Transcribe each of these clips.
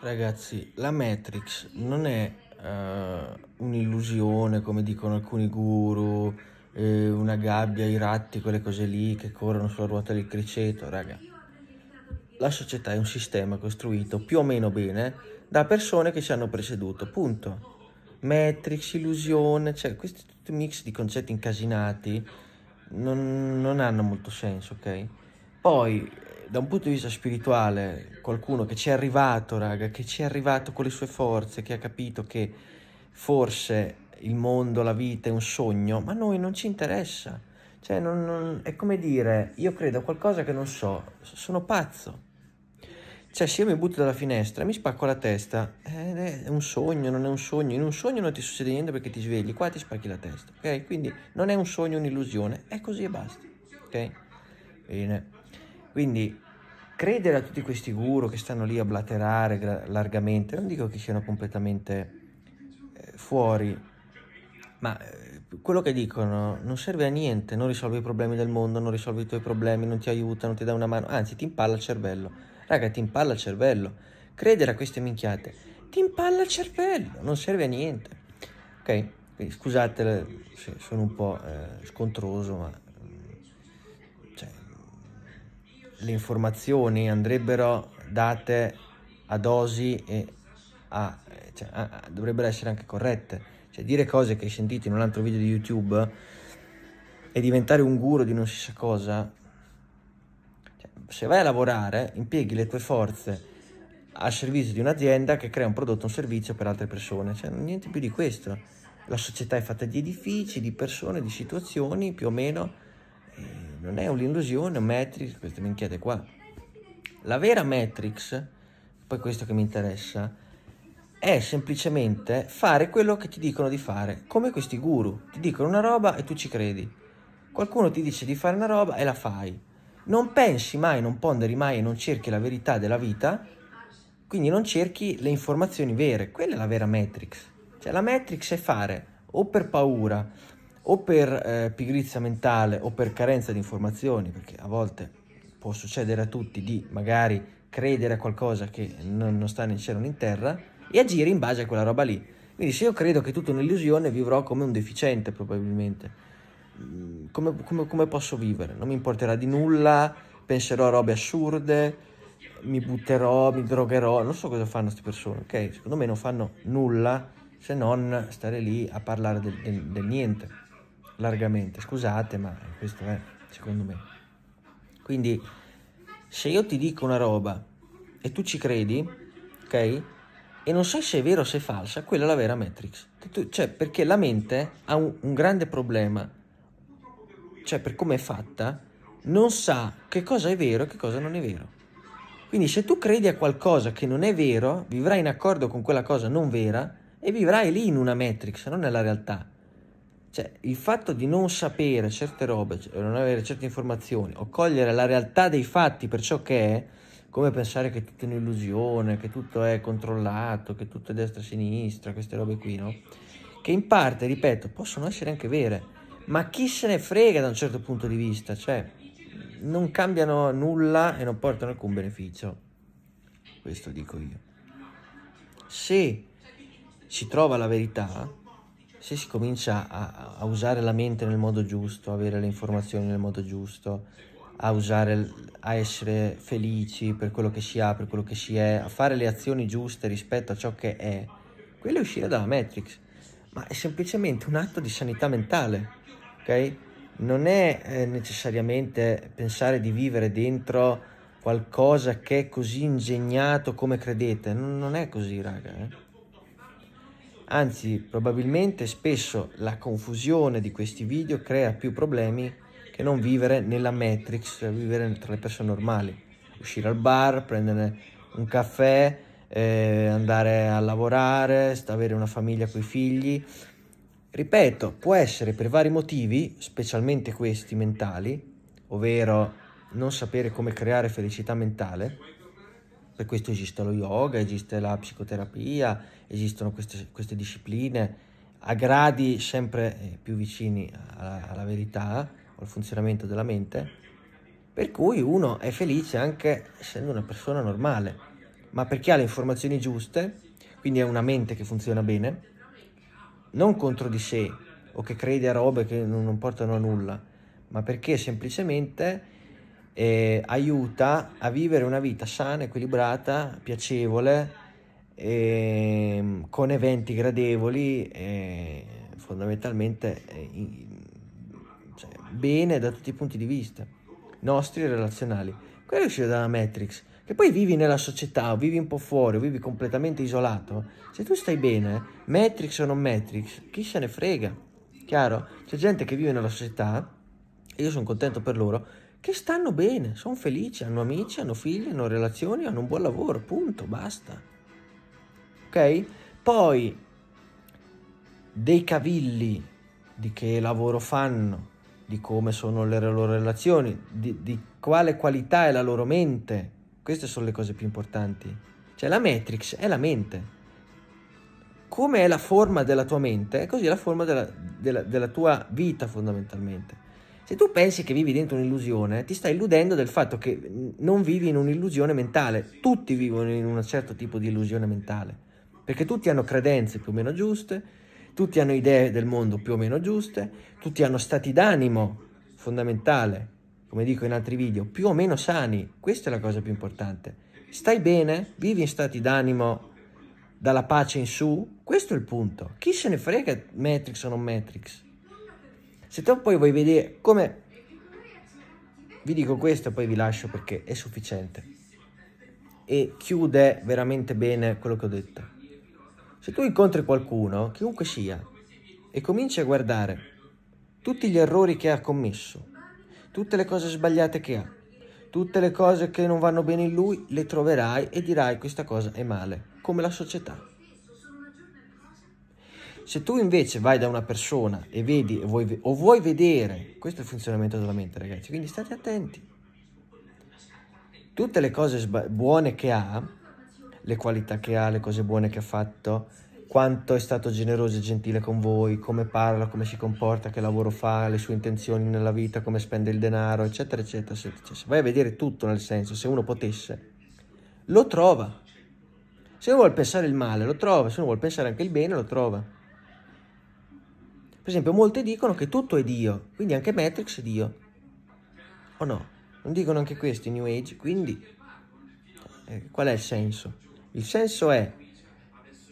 Ragazzi, la Matrix non è uh, un'illusione, come dicono alcuni guru, eh, una gabbia, i ratti, quelle cose lì che corrono sulla ruota del criceto, raga. La società è un sistema costruito più o meno bene da persone che ci hanno preceduto, punto. Matrix, illusione, cioè questi tutti mix di concetti incasinati non, non hanno molto senso, ok? Poi da un punto di vista spirituale, qualcuno che ci è arrivato, raga, che ci è arrivato con le sue forze, che ha capito che forse il mondo, la vita è un sogno, ma a noi non ci interessa. Cioè, non, non, è come dire, io credo a qualcosa che non so, sono pazzo. Cioè, se io mi butto dalla finestra, e mi spacco la testa, eh, è un sogno, non è un sogno. In un sogno non ti succede niente perché ti svegli, qua ti spacchi la testa, ok? Quindi non è un sogno, un'illusione, è così e basta, ok? Bene. Quindi credere a tutti questi guru che stanno lì a blaterare largamente, non dico che siano completamente eh, fuori, ma eh, quello che dicono non serve a niente, non risolve i problemi del mondo, non risolve i tuoi problemi, non ti aiuta, non ti dà una mano, anzi ti impalla il cervello. Raga, ti impalla il cervello. Credere a queste minchiate ti impalla il cervello, non serve a niente. Ok? Quindi, scusate eh, se sono un po' eh, scontroso, ma le informazioni andrebbero date a dosi e a, cioè, a, a, dovrebbero essere anche corrette. Cioè dire cose che hai sentito in un altro video di YouTube e diventare un guru di non si sa cosa, cioè, se vai a lavorare impieghi le tue forze al servizio di un'azienda che crea un prodotto, o un servizio per altre persone, cioè niente più di questo. La società è fatta di edifici, di persone, di situazioni più o meno non è un'illusione, un Matrix, queste minchiate qua. La vera Matrix, poi questo che mi interessa, è semplicemente fare quello che ti dicono di fare, come questi guru. Ti dicono una roba e tu ci credi. Qualcuno ti dice di fare una roba e la fai. Non pensi mai, non ponderi mai e non cerchi la verità della vita, quindi non cerchi le informazioni vere. Quella è la vera Matrix. Cioè la Matrix è fare o per paura o per eh, pigrizia mentale o per carenza di informazioni, perché a volte può succedere a tutti di magari credere a qualcosa che non, non sta né in cielo né in terra e agire in base a quella roba lì. Quindi se io credo che tutto è un'illusione vivrò come un deficiente probabilmente. Mm, come, come, come posso vivere? Non mi importerà di nulla, penserò a robe assurde, mi butterò, mi drogherò, non so cosa fanno queste persone, ok? Secondo me non fanno nulla se non stare lì a parlare del, del, del niente largamente. Scusate, ma questo è secondo me. Quindi, se io ti dico una roba e tu ci credi, ok? E non sai se è vero o se è falsa, quella è la vera Matrix. cioè, perché la mente ha un, un grande problema, cioè per come è fatta, non sa che cosa è vero e che cosa non è vero. Quindi se tu credi a qualcosa che non è vero, vivrai in accordo con quella cosa non vera e vivrai lì in una matrix, non nella realtà. Cioè, il fatto di non sapere certe robe, cioè, non avere certe informazioni, o cogliere la realtà dei fatti per ciò che è, come pensare che tutto è un'illusione, che tutto è controllato, che tutto è destra e sinistra, queste robe qui, no? Che in parte, ripeto, possono essere anche vere, ma chi se ne frega da un certo punto di vista, cioè, non cambiano nulla e non portano alcun beneficio. Questo dico io. Se si trova la verità, se si comincia a, a, usare la mente nel modo giusto, avere le informazioni nel modo giusto, a, usare, a essere felici per quello che si ha, per quello che si è, a fare le azioni giuste rispetto a ciò che è, quello è uscire dalla Matrix, ma è semplicemente un atto di sanità mentale, ok? Non è eh, necessariamente pensare di vivere dentro qualcosa che è così ingegnato come credete, non, non è così, raga. Eh? Anzi, probabilmente spesso la confusione di questi video crea più problemi che non vivere nella matrix, cioè vivere tra le persone normali. Uscire al bar, prendere un caffè, eh, andare a lavorare, avere una famiglia con i figli. Ripeto, può essere per vari motivi, specialmente questi mentali, ovvero non sapere come creare felicità mentale, per questo esiste lo yoga, esiste la psicoterapia, esistono queste, queste discipline a gradi sempre eh, più vicini alla, alla verità al funzionamento della mente, per cui uno è felice anche essendo una persona normale, ma perché ha le informazioni giuste, quindi è una mente che funziona bene, non contro di sé o che crede a robe che non, non portano a nulla, ma perché semplicemente eh, aiuta a vivere una vita sana, equilibrata, piacevole, eh, con eventi gradevoli, ehm, eh, fondamentalmente in, cioè, bene da tutti i punti di vista, nostri e relazionali. Quello è uscito dalla Matrix che poi vivi nella società o vivi un po' fuori o vivi completamente isolato, se tu stai bene, Matrix o non Matrix, chi se ne frega? Chiaro? C'è gente che vive nella società, e io sono contento per loro, che stanno bene, sono felici, hanno amici, hanno figli, hanno relazioni, hanno un buon lavoro, punto, basta. Ok? Poi dei cavilli di che lavoro fanno, di come sono le loro relazioni, di, di quale qualità è la loro mente. Queste sono le cose più importanti. Cioè la matrix è la mente. Come è la forma della tua mente, è così la forma della, della, della tua vita fondamentalmente. Se tu pensi che vivi dentro un'illusione, ti stai illudendo del fatto che mm, non vivi in un'illusione mentale. Tutti vivono in un certo tipo di illusione mentale, perché tutti hanno credenze più o meno giuste, tutti hanno idee del mondo più o meno giuste, tutti hanno stati d'animo fondamentale, come dico in altri video, più o meno sani. Questa è la cosa più importante. Stai bene? Vivi in stati d'animo dalla pace in su? Questo è il punto. Chi se ne frega Matrix o non Matrix? Se tu poi vuoi vedere come... Vi dico questo e poi vi lascio perché è sufficiente. E chiude veramente bene quello che ho detto. Se tu incontri qualcuno, chiunque sia, e cominci a guardare tutti gli errori che ha commesso, tutte le cose sbagliate che ha, tutte le cose che non vanno bene in lui, le troverai e dirai questa cosa è male, come la società. Se tu invece vai da una persona e vedi o vuoi, o vuoi vedere, questo è il funzionamento della mente ragazzi, quindi state attenti. Tutte le cose buone che ha, le qualità che ha, le cose buone che ha fatto, quanto è stato generoso e gentile con voi, come parla, come si comporta, che lavoro fa, le sue intenzioni nella vita, come spende il denaro, eccetera, eccetera, eccetera. Se vai a vedere tutto nel senso, se uno potesse, lo trova. Se uno vuole pensare il male, lo trova, se uno vuole pensare anche il bene, lo trova. Per esempio, molti dicono che tutto è Dio, quindi anche Matrix è Dio. O no? Non dicono anche questo i New Age, quindi eh, qual è il senso? Il senso è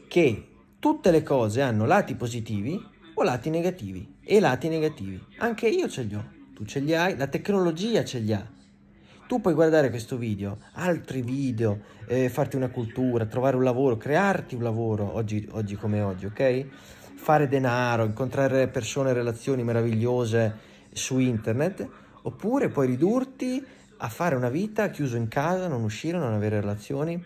che tutte le cose hanno lati positivi o lati negativi e lati negativi. Anche io ce li ho, tu ce li hai, la tecnologia ce li ha. Tu puoi guardare questo video, altri video, eh, farti una cultura, trovare un lavoro, crearti un lavoro oggi, oggi come oggi, ok? fare denaro, incontrare persone, relazioni meravigliose su internet, oppure puoi ridurti a fare una vita chiuso in casa, non uscire, non avere relazioni,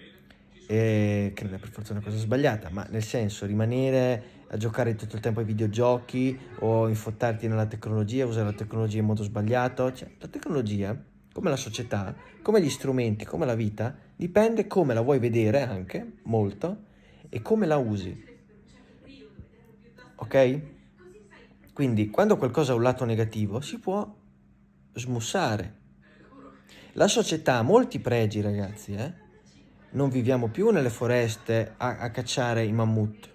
eh, che non è per forza una cosa sbagliata, ma nel senso rimanere a giocare tutto il tempo ai videogiochi o infottarti nella tecnologia, usare la tecnologia in modo sbagliato. Cioè, la tecnologia, come la società, come gli strumenti, come la vita, dipende come la vuoi vedere anche, molto, e come la usi ok? Quindi quando qualcosa ha un lato negativo si può smussare. La società ha molti pregi, ragazzi, eh? Non viviamo più nelle foreste a, a cacciare i mammut,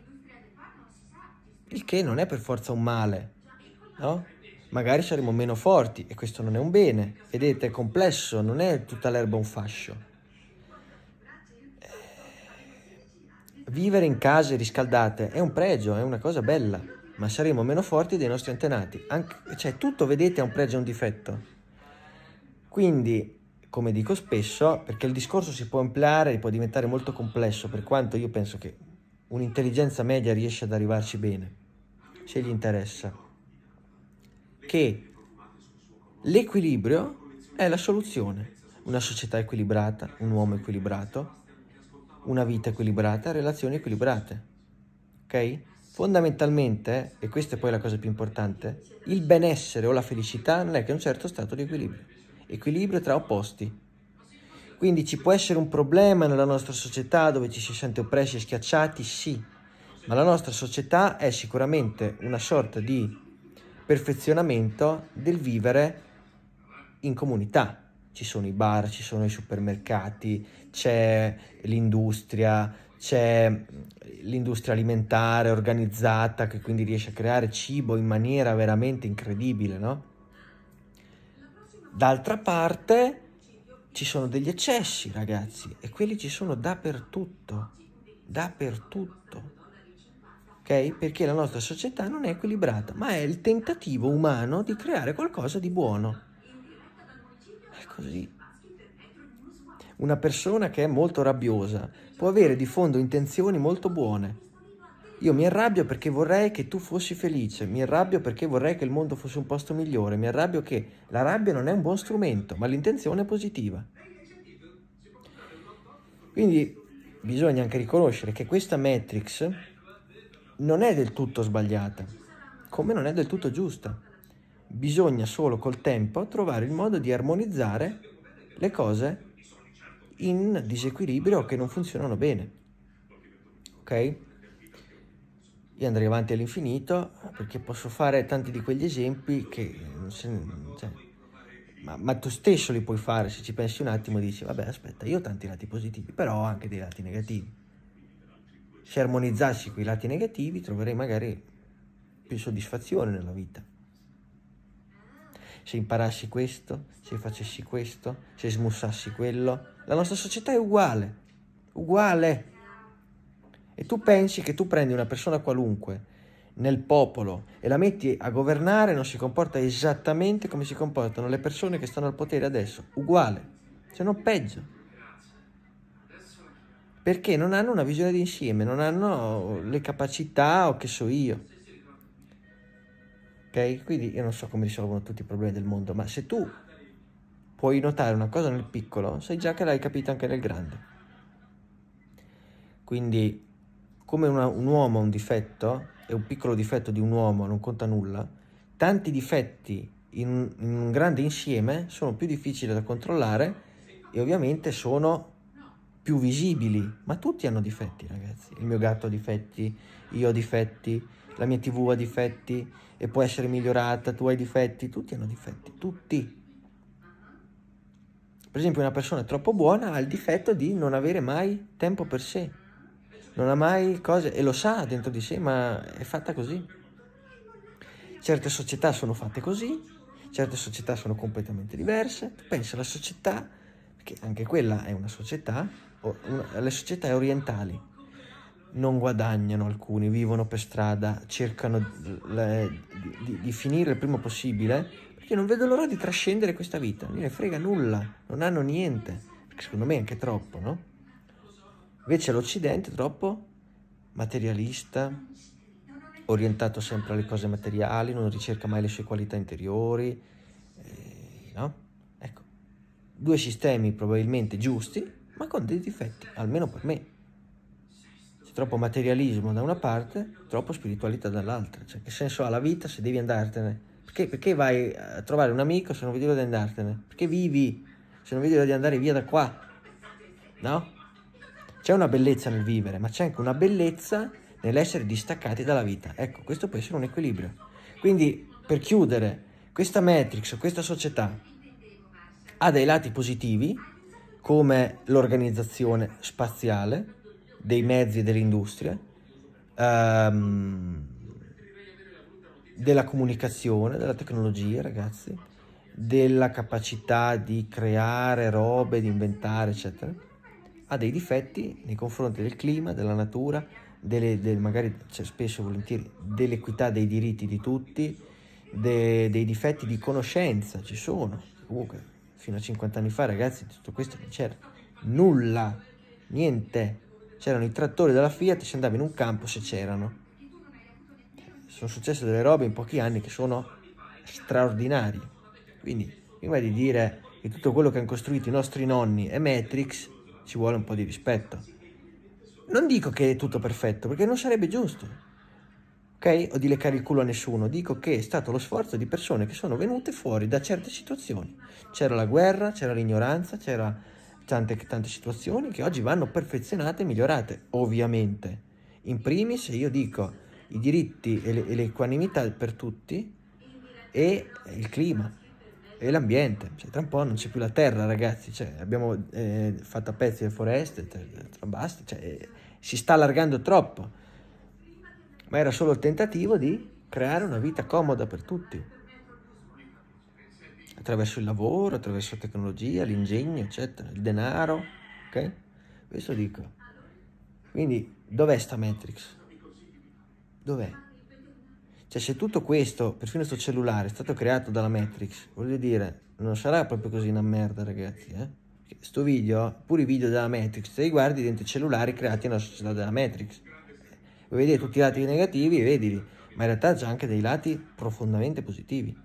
il che non è per forza un male, no? Magari saremo meno forti e questo non è un bene. Vedete, è complesso, non è tutta l'erba un fascio. Vivere in case riscaldate è un pregio, è una cosa bella, ma saremo meno forti dei nostri antenati. Anche, cioè, tutto, vedete, è un pregio e un difetto. Quindi, come dico spesso, perché il discorso si può ampliare, e può diventare molto complesso, per quanto io penso che un'intelligenza media riesce ad arrivarci bene, se gli interessa, che l'equilibrio è la soluzione. Una società equilibrata, un uomo equilibrato, una vita equilibrata, relazioni equilibrate. Ok? Fondamentalmente, e questa è poi la cosa più importante, il benessere o la felicità non è che un certo stato di equilibrio. Equilibrio tra opposti. Quindi ci può essere un problema nella nostra società dove ci si sente oppressi e schiacciati? Sì, ma la nostra società è sicuramente una sorta di perfezionamento del vivere in comunità, ci sono i bar, ci sono i supermercati, c'è l'industria, c'è l'industria alimentare organizzata che quindi riesce a creare cibo in maniera veramente incredibile, no? D'altra parte ci sono degli eccessi, ragazzi, e quelli ci sono dappertutto, dappertutto. Ok? Perché la nostra società non è equilibrata, ma è il tentativo umano di creare qualcosa di buono così. Una persona che è molto rabbiosa può avere di fondo intenzioni molto buone. Io mi arrabbio perché vorrei che tu fossi felice, mi arrabbio perché vorrei che il mondo fosse un posto migliore, mi arrabbio che la rabbia non è un buon strumento, ma l'intenzione è positiva. Quindi bisogna anche riconoscere che questa matrix non è del tutto sbagliata, come non è del tutto giusta. Bisogna solo col tempo trovare il modo di armonizzare le cose in disequilibrio che non funzionano bene. Ok? Io andrei avanti all'infinito perché posso fare tanti di quegli esempi che se, cioè, ma, ma, tu stesso li puoi fare se ci pensi un attimo dici vabbè aspetta io ho tanti lati positivi però ho anche dei lati negativi se armonizzassi quei lati negativi troverei magari più soddisfazione nella vita se imparassi questo, se facessi questo, se smussassi quello. La nostra società è uguale, uguale. E tu pensi che tu prendi una persona qualunque nel popolo e la metti a governare, non si comporta esattamente come si comportano le persone che stanno al potere adesso, uguale, se non peggio. Perché non hanno una visione d'insieme, non hanno le capacità o che so io ok? Quindi io non so come risolvono tutti i problemi del mondo, ma se tu puoi notare una cosa nel piccolo, sai già che l'hai capita anche nel grande. Quindi come una, un uomo ha un difetto, e un piccolo difetto di un uomo non conta nulla, tanti difetti in, in un grande insieme sono più difficili da controllare e ovviamente sono più visibili, ma tutti hanno difetti, ragazzi. Il mio gatto ha difetti, io ho difetti, la mia TV ha difetti e può essere migliorata, tu hai difetti, tutti hanno difetti, tutti. Per esempio, una persona troppo buona ha il difetto di non avere mai tempo per sé, non ha mai cose e lo sa dentro di sé, ma è fatta così. Certe società sono fatte così, certe società sono completamente diverse. Tu pensi alla società, che anche quella è una società, le società orientali non guadagnano alcuni, vivono per strada, cercano le, di, di, finire il prima possibile, perché non vedo l'ora di trascendere questa vita, non ne frega nulla, non hanno niente, perché secondo me è anche troppo, no? Invece l'Occidente è troppo materialista, orientato sempre alle cose materiali, non ricerca mai le sue qualità interiori, eh, no? Ecco, due sistemi probabilmente giusti, ma con dei difetti, almeno per me. C'è troppo materialismo da una parte, troppo spiritualità dall'altra. Cioè, che senso ha la vita se devi andartene? Perché, perché vai a trovare un amico se non vedi l'ora di andartene? Perché vivi se non vedi l'ora di andare via da qua? No? C'è una bellezza nel vivere, ma c'è anche una bellezza nell'essere distaccati dalla vita. Ecco, questo può essere un equilibrio. Quindi, per chiudere, questa matrix, questa società ha dei lati positivi come l'organizzazione spaziale dei mezzi e dell'industria, ehm, della comunicazione, della tecnologia, ragazzi, della capacità di creare robe, di inventare, eccetera, ha dei difetti nei confronti del clima, della natura, delle, del, magari cioè, spesso e volentieri dell'equità dei diritti di tutti, de, dei difetti di conoscenza, ci sono, comunque fino a 50 anni fa, ragazzi, tutto questo non c'era nulla, niente. C'erano i trattori della Fiat, si andava in un campo se c'erano. Sono successe delle robe in pochi anni che sono straordinarie. Quindi, prima di dire che tutto quello che hanno costruito i nostri nonni è Matrix, ci vuole un po' di rispetto. Non dico che è tutto perfetto, perché non sarebbe giusto ok? O di leccare il culo a nessuno, dico che è stato lo sforzo di persone che sono venute fuori da certe situazioni. C'era la guerra, c'era l'ignoranza, c'era tante, tante situazioni che oggi vanno perfezionate e migliorate, ovviamente. In primis io dico i diritti e l'equanimità per tutti e il clima e l'ambiente. Cioè, tra un po' non c'è più la terra, ragazzi. Cioè, abbiamo eh, fatto a pezzi le foreste, basta. Cioè, eh, si sta allargando troppo ma era solo il tentativo di creare una vita comoda per tutti, attraverso il lavoro, attraverso la tecnologia, l'ingegno, eccetera, il denaro, ok? Questo dico. Quindi dov'è sta Matrix? Dov'è? Cioè se tutto questo, perfino questo cellulare, è stato creato dalla Matrix, voglio dire, non sarà proprio così una merda ragazzi, eh? Sto video, pure i video della Matrix, se li guardi dentro i cellulari creati nella società della Matrix vedi tutti i lati negativi, vedili, ma in realtà c'è anche dei lati profondamente positivi.